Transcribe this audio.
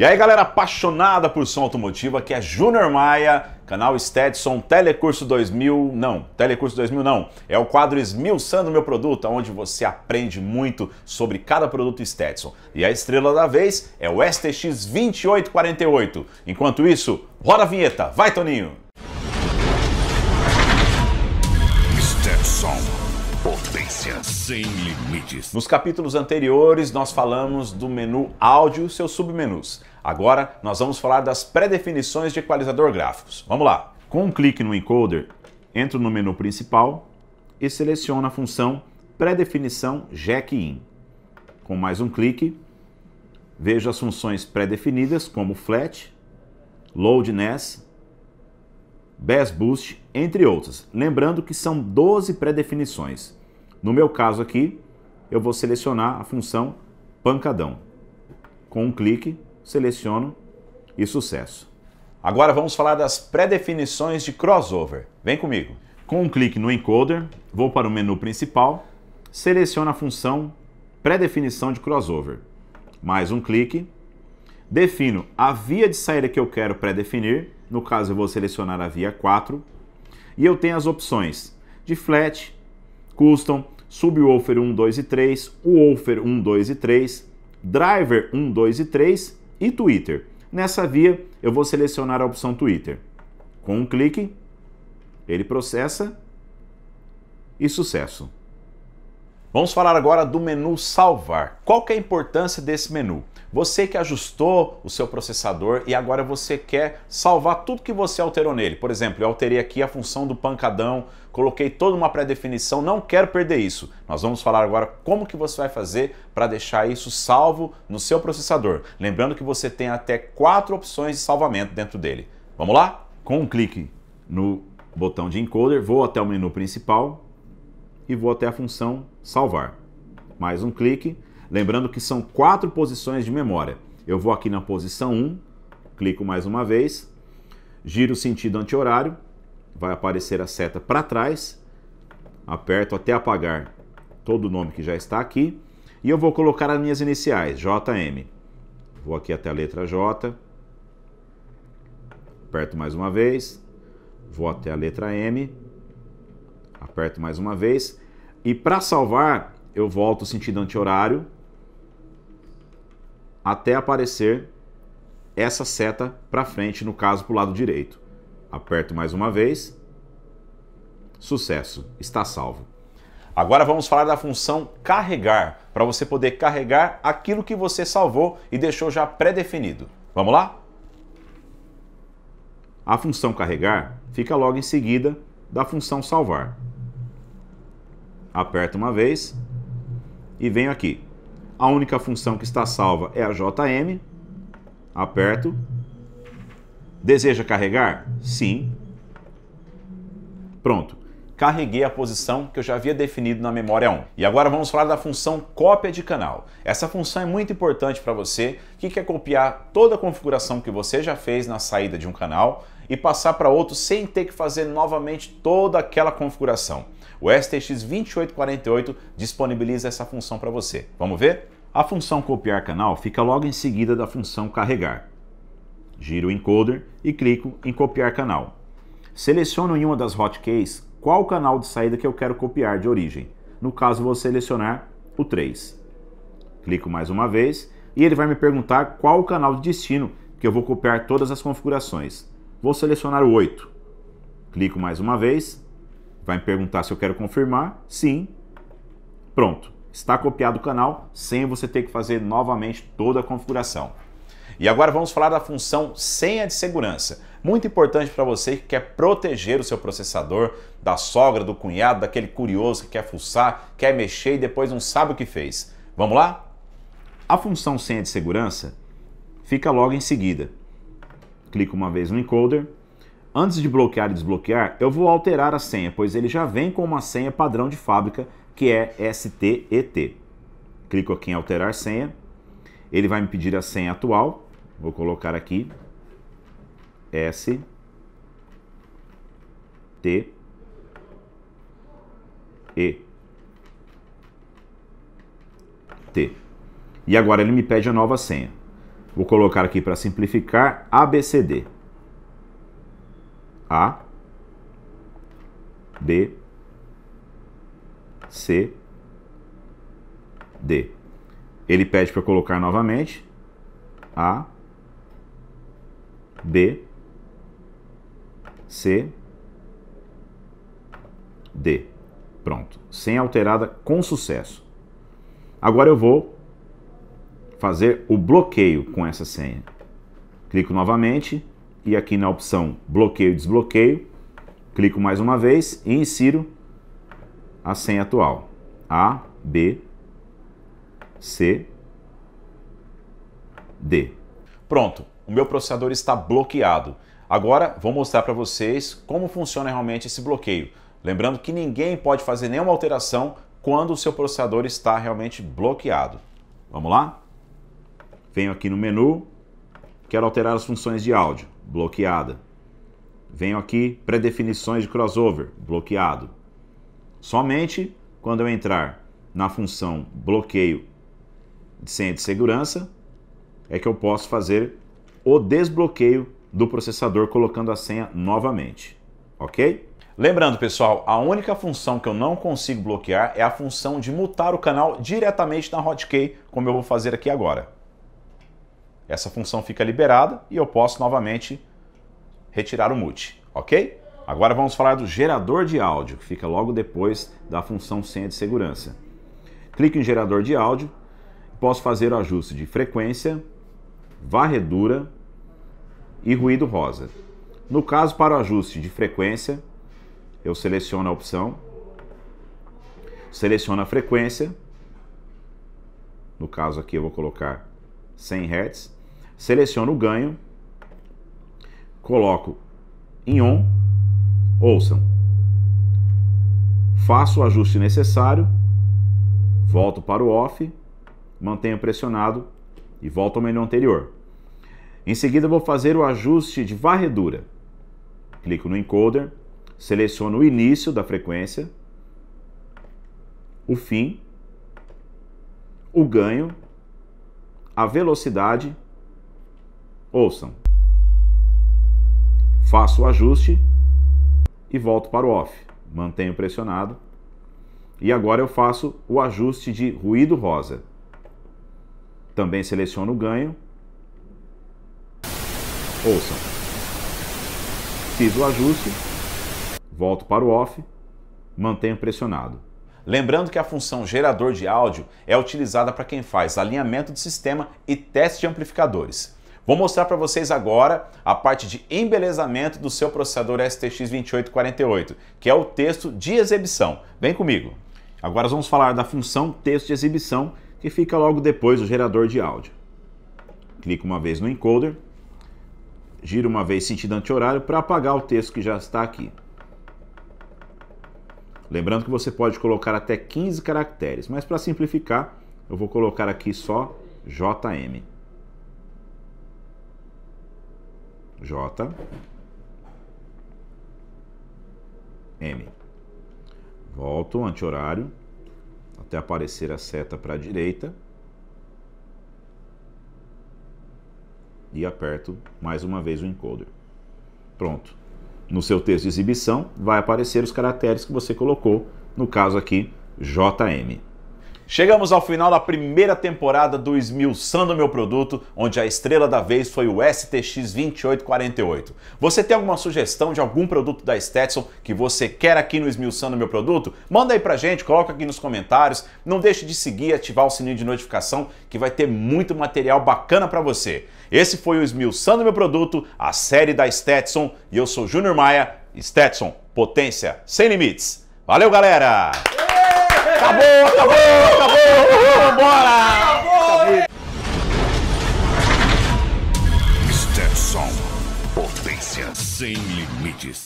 E aí, galera apaixonada por som automotivo, aqui é Júnior Maia, canal Stetson Telecurso 2000, não, Telecurso 2000 não, é o quadro Esmiuçando Meu Produto, onde você aprende muito sobre cada produto Stetson. E a estrela da vez é o STX 2848. Enquanto isso, roda a vinheta, vai Toninho! Stetson Potência sem limites. Nos capítulos anteriores, nós falamos do menu áudio e seus submenus. Agora nós vamos falar das pré-definições de equalizador gráficos. Vamos lá! Com um clique no encoder, entro no menu principal e seleciono a função pré-definição jack-in. Com mais um clique, vejo as funções pré-definidas como flat, loadness, bass boost, entre outras. Lembrando que são 12 pré-definições. No meu caso aqui, eu vou selecionar a função pancadão. Com um clique, seleciono e sucesso. Agora vamos falar das pré-definições de crossover. Vem comigo. Com um clique no encoder, vou para o menu principal, seleciono a função pré-definição de crossover. Mais um clique, defino a via de saída que eu quero pré-definir, no caso eu vou selecionar a via 4, e eu tenho as opções de flat, custom, subwoofer 1, 2 e 3, woofer 1, 2 e 3, driver 1, 2 e 3 e Twitter. Nessa via, eu vou selecionar a opção Twitter. Com um clique, ele processa e sucesso. Vamos falar agora do menu salvar. Qual que é a importância desse menu? Você que ajustou o seu processador e agora você quer salvar tudo que você alterou nele. Por exemplo, eu alterei aqui a função do pancadão, coloquei toda uma pré-definição, não quero perder isso. Nós vamos falar agora como que você vai fazer para deixar isso salvo no seu processador. Lembrando que você tem até quatro opções de salvamento dentro dele. Vamos lá? Com um clique no botão de encoder, vou até o menu principal, e vou até a função salvar. Mais um clique, lembrando que são quatro posições de memória. Eu vou aqui na posição 1, clico mais uma vez, giro o sentido anti-horário, vai aparecer a seta para trás, aperto até apagar todo o nome que já está aqui e eu vou colocar as minhas iniciais, JM. Vou aqui até a letra J, aperto mais uma vez, vou até a letra M, aperto mais uma vez. E para salvar, eu volto sentido anti-horário até aparecer essa seta para frente, no caso para o lado direito. Aperto mais uma vez. Sucesso, está salvo. Agora vamos falar da função carregar, para você poder carregar aquilo que você salvou e deixou já pré-definido. Vamos lá? A função carregar fica logo em seguida da função salvar aperto uma vez e venho aqui. A única função que está salva é a JM, aperto. Deseja carregar? Sim. Pronto carreguei a posição que eu já havia definido na memória 1. E agora vamos falar da função cópia de canal. Essa função é muito importante para você que quer copiar toda a configuração que você já fez na saída de um canal e passar para outro sem ter que fazer novamente toda aquela configuração. O STX 2848 disponibiliza essa função para você. Vamos ver? A função copiar canal fica logo em seguida da função carregar. Giro o encoder e clico em copiar canal. Seleciono em uma das hotkeys qual canal de saída que eu quero copiar de origem. No caso, vou selecionar o 3. Clico mais uma vez e ele vai me perguntar qual o canal de destino que eu vou copiar todas as configurações. Vou selecionar o 8. Clico mais uma vez, vai me perguntar se eu quero confirmar. Sim. Pronto. Está copiado o canal sem você ter que fazer novamente toda a configuração. E agora vamos falar da função senha de segurança. Muito importante para você que quer proteger o seu processador da sogra, do cunhado, daquele curioso que quer fuçar, quer mexer e depois não sabe o que fez. Vamos lá? A função senha de segurança fica logo em seguida. Clico uma vez no encoder. Antes de bloquear e desbloquear, eu vou alterar a senha, pois ele já vem com uma senha padrão de fábrica, que é STET. Clico aqui em alterar senha. Ele vai me pedir a senha atual Vou colocar aqui S T E T. E agora ele me pede a nova senha. Vou colocar aqui para simplificar ABCD. A B C D. Ele pede para colocar novamente A B, C, D. Pronto. Sem alterada com sucesso. Agora eu vou fazer o bloqueio com essa senha. Clico novamente e aqui na opção bloqueio e desbloqueio, clico mais uma vez e insiro a senha atual. A, B, C, D. Pronto o meu processador está bloqueado. Agora vou mostrar para vocês como funciona realmente esse bloqueio. Lembrando que ninguém pode fazer nenhuma alteração quando o seu processador está realmente bloqueado. Vamos lá? Venho aqui no menu, quero alterar as funções de áudio, bloqueada. Venho aqui, predefinições de crossover, bloqueado. Somente quando eu entrar na função bloqueio de senha de segurança é que eu posso fazer o desbloqueio do processador colocando a senha novamente, ok? Lembrando, pessoal, a única função que eu não consigo bloquear é a função de mutar o canal diretamente na hotkey, como eu vou fazer aqui agora. Essa função fica liberada e eu posso novamente retirar o mute, ok? Agora vamos falar do gerador de áudio, que fica logo depois da função senha de segurança. Clique em gerador de áudio, posso fazer o ajuste de frequência, varredura e ruído rosa. No caso, para o ajuste de frequência, eu seleciono a opção, seleciono a frequência, no caso aqui eu vou colocar 100 Hz, seleciono o ganho, coloco em on, ouçam, faço o ajuste necessário, volto para o off, mantenho pressionado e volto ao menu anterior. Em seguida, vou fazer o ajuste de varredura. Clico no encoder, seleciono o início da frequência, o fim, o ganho, a velocidade. Ouçam. Faço o ajuste e volto para o off. Mantenho pressionado. E agora eu faço o ajuste de ruído rosa. Também seleciono o ganho. Ouçam. Fiz o ajuste, volto para o off, mantenho pressionado. Lembrando que a função gerador de áudio é utilizada para quem faz alinhamento do sistema e teste de amplificadores. Vou mostrar para vocês agora a parte de embelezamento do seu processador STX 2848, que é o texto de exibição. Vem comigo! Agora vamos falar da função texto de exibição, que fica logo depois do gerador de áudio. Clico uma vez no encoder, giro uma vez sentido anti-horário para apagar o texto que já está aqui. Lembrando que você pode colocar até 15 caracteres, mas para simplificar, eu vou colocar aqui só JM. J M. Volto, anti-horário até aparecer a seta para a direita e aperto mais uma vez o encoder. Pronto. No seu texto de exibição vai aparecer os caracteres que você colocou, no caso aqui JM. Chegamos ao final da primeira temporada do Esmiuçando Meu Produto, onde a estrela da vez foi o STX2848. Você tem alguma sugestão de algum produto da Stetson que você quer aqui no Esmiuçando Meu Produto? Manda aí pra gente, coloca aqui nos comentários. Não deixe de seguir e ativar o sininho de notificação que vai ter muito material bacana para você. Esse foi o Esmiuçando Meu Produto, a série da Stetson, e eu sou Júnior Maia, Stetson, potência sem limites. Valeu, galera! Acabou, acabou, acabou! Vambora! Acabou! Mr. É som. Potência sem limites.